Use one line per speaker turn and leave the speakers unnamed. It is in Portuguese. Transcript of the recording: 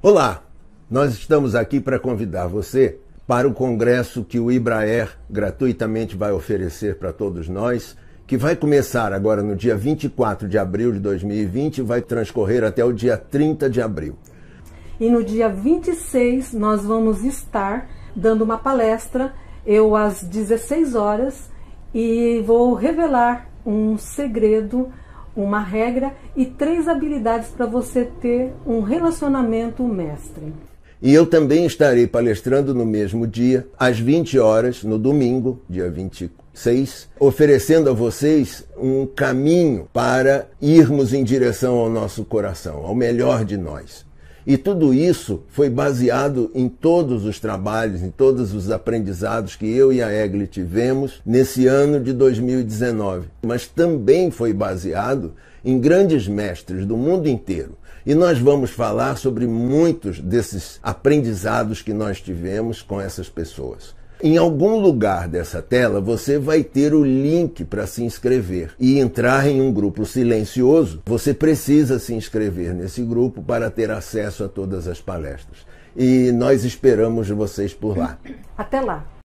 Olá, nós estamos aqui para convidar você para o congresso que o Ibraer gratuitamente vai oferecer para todos nós, que vai começar agora no dia 24 de abril de 2020 e vai transcorrer até o dia 30 de abril.
E no dia 26 nós vamos estar dando uma palestra, eu às 16 horas, e vou revelar um segredo uma regra e três habilidades para você ter um relacionamento mestre.
E eu também estarei palestrando no mesmo dia, às 20 horas, no domingo, dia 26, oferecendo a vocês um caminho para irmos em direção ao nosso coração, ao melhor de nós. E tudo isso foi baseado em todos os trabalhos, em todos os aprendizados que eu e a Egli tivemos nesse ano de 2019. Mas também foi baseado em grandes mestres do mundo inteiro. E nós vamos falar sobre muitos desses aprendizados que nós tivemos com essas pessoas. Em algum lugar dessa tela você vai ter o link para se inscrever e entrar em um grupo silencioso. Você precisa se inscrever nesse grupo para ter acesso a todas as palestras. E nós esperamos vocês por lá.
Até lá!